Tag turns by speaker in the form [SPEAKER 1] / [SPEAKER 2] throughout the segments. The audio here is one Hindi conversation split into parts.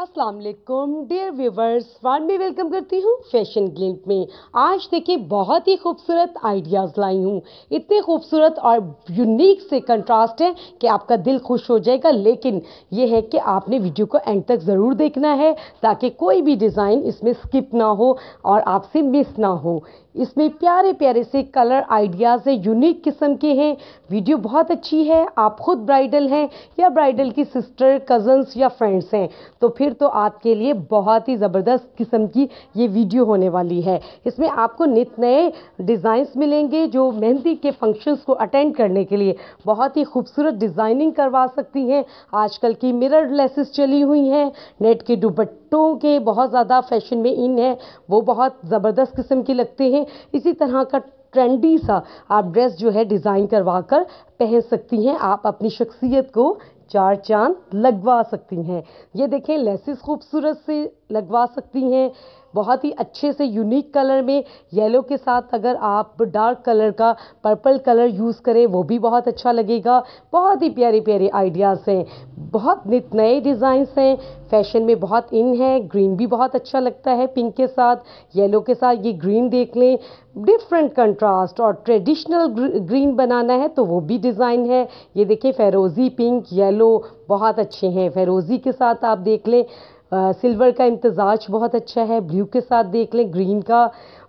[SPEAKER 1] अस्सलाम वालेकुम डियर व्यूवर्स वन भी वेलकम करती हूँ फैशन गेंट में आज देखिए बहुत ही खूबसूरत आइडियाज़ लाई हूँ इतने खूबसूरत और यूनिक से कंट्रास्ट है कि आपका दिल खुश हो जाएगा लेकिन ये है कि आपने वीडियो को एंड तक ज़रूर देखना है ताकि कोई भी डिज़ाइन इसमें स्किप ना हो और आपसे मिस ना हो इसमें प्यारे प्यारे से कलर आइडियाज़ हैं यूनिक किस्म के हैं वीडियो बहुत अच्छी है आप खुद ब्राइडल हैं या ब्राइडल की सिस्टर कज़न्स या फ्रेंड्स हैं तो फिर फिर तो आपके लिए बहुत ही ज़बरदस्त किस्म की ये वीडियो होने वाली है इसमें आपको नित नए डिज़ाइंस मिलेंगे जो मेहंदी के फंक्शंस को अटेंड करने के लिए बहुत ही खूबसूरत डिज़ाइनिंग करवा सकती हैं आजकल की मिरर लेसेस चली हुई हैं नेट के दुबट्टों के बहुत ज़्यादा फैशन में इन है वो बहुत ज़बरदस्त किस्म के लगते हैं इसी तरह का ट्रेंडी सा आप ड्रेस जो है डिज़ाइन करवा कर पहन सकती हैं आप अपनी शख्सियत को चार चांद लगवा सकती हैं ये देखें लेसिस खूबसूरत से लगवा सकती हैं बहुत ही अच्छे से यूनिक कलर में येलो के साथ अगर आप डार्क कलर का पर्पल कलर यूज़ करें वो भी बहुत अच्छा लगेगा बहुत ही प्यारे प्यारे आइडियाज़ हैं बहुत नित नए डिज़ाइंस हैं फैशन में बहुत इन है ग्रीन भी बहुत अच्छा लगता है पिंक के साथ येलो के साथ ये ग्रीन देख लें डिफरेंट कंट्रास्ट और ट्रेडिशनल ग्रीन बनाना है तो वो भी डिज़ाइन है ये देखिए फेरोज़ी पिंक येलो बहुत अच्छे हैं फेरोज़ी के साथ आप देख लें सिल्वर का इम्तज़ाज बहुत अच्छा है ब्लू के साथ देख लें ग्रीन का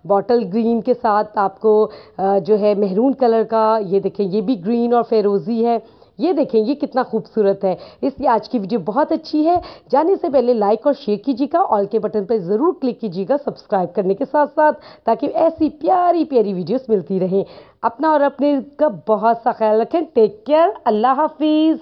[SPEAKER 1] बॉटल ग्रीन के साथ आपको जो है मेहरून कलर का ये देखें ये भी ग्रीन और फेरोज़ी है ये देखें ये कितना खूबसूरत है इसलिए आज की वीडियो बहुत अच्छी है जाने से पहले लाइक और शेयर कीजिएगा ऑल के बटन पर ज़रूर क्लिक कीजिएगा सब्सक्राइब करने के साथ साथ ताकि ऐसी प्यारी प्यारी वीडियोस मिलती रहें अपना और अपने का बहुत सा ख्याल रखें टेक केयर अल्लाह हाफिज़